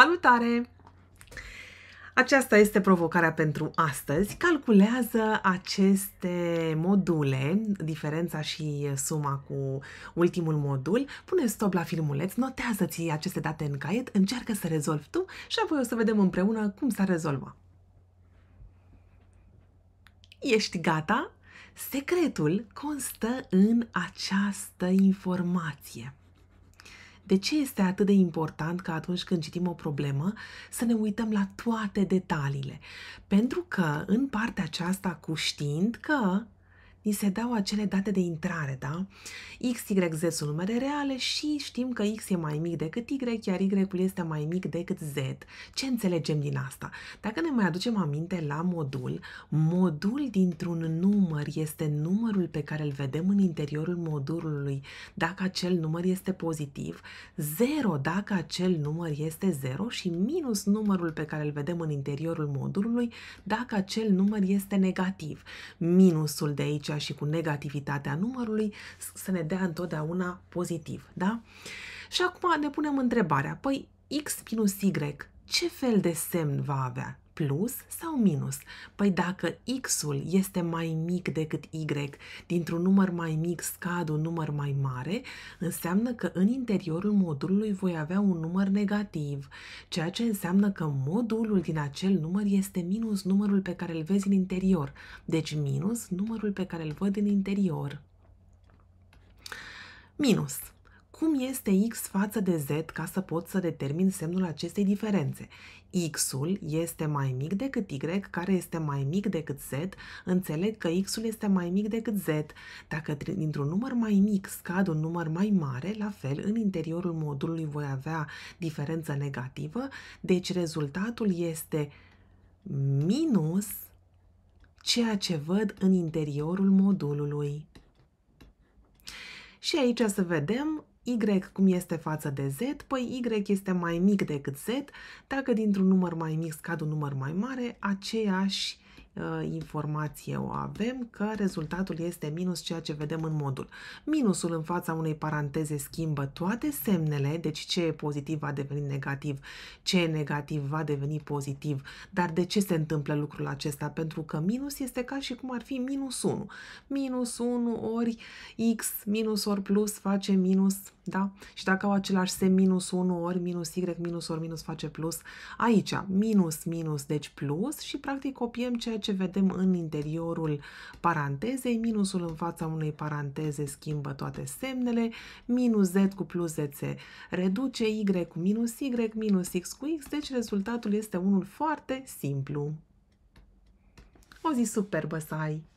Salutare! Aceasta este provocarea pentru astăzi. Calculează aceste module, diferența și suma cu ultimul modul, pune stop la filmuleț, notează-ți aceste date în caiet, încearcă să rezolvi tu și apoi o să vedem împreună cum s-a rezolvat. Ești gata? Secretul constă în această informație. De ce este atât de important ca atunci când citim o problemă să ne uităm la toate detaliile? Pentru că în partea aceasta cu știind că ni se dau acele date de intrare, da? X, Y, Z sunt numere reale și știm că X e mai mic decât Y, iar Y-ul este mai mic decât Z. Ce înțelegem din asta? Dacă ne mai aducem aminte la modul, modul dintr-un număr este numărul pe care îl vedem în interiorul modulului dacă acel număr este pozitiv, 0 dacă acel număr este 0 și minus numărul pe care îl vedem în interiorul modulului dacă acel număr este negativ. Minusul de aici aici și cu negativitatea numărului, să ne dea întotdeauna pozitiv, da? Și acum ne punem întrebarea, păi x minus y, ce fel de semn va avea? plus sau minus? Păi dacă x-ul este mai mic decât y, dintr-un număr mai mic scad un număr mai mare, înseamnă că în interiorul modulului voi avea un număr negativ, ceea ce înseamnă că modulul din acel număr este minus numărul pe care îl vezi în interior, deci minus numărul pe care îl văd în interior. Minus. Cum este X față de Z ca să pot să determin semnul acestei diferențe? X-ul este mai mic decât Y, care este mai mic decât Z, înțeleg că X-ul este mai mic decât Z. Dacă dintr-un număr mai mic scad un număr mai mare, la fel, în interiorul modulului voi avea diferență negativă, deci rezultatul este minus ceea ce văd în interiorul modulului. Și aici să vedem Y cum este față de Z, păi Y este mai mic decât Z. Dacă dintr-un număr mai mic scad un număr mai mare, aceeași Uh, informație o avem că rezultatul este minus ceea ce vedem în modul. Minusul în fața unei paranteze schimbă toate semnele, deci ce e pozitiv va deveni negativ, ce e negativ va deveni pozitiv. Dar de ce se întâmplă lucrul acesta? Pentru că minus este ca și cum ar fi minus 1. Minus 1 ori x minus ori plus face minus da? Și dacă au același semn minus 1 ori minus Y minus ori minus face plus, aici minus minus, deci plus și practic copiem ceea ce vedem în interiorul parantezei. Minusul în fața unei paranteze schimbă toate semnele, minus Z cu plus Z se reduce, Y cu minus Y, minus X cu X, deci rezultatul este unul foarte simplu. O zi superbă să ai!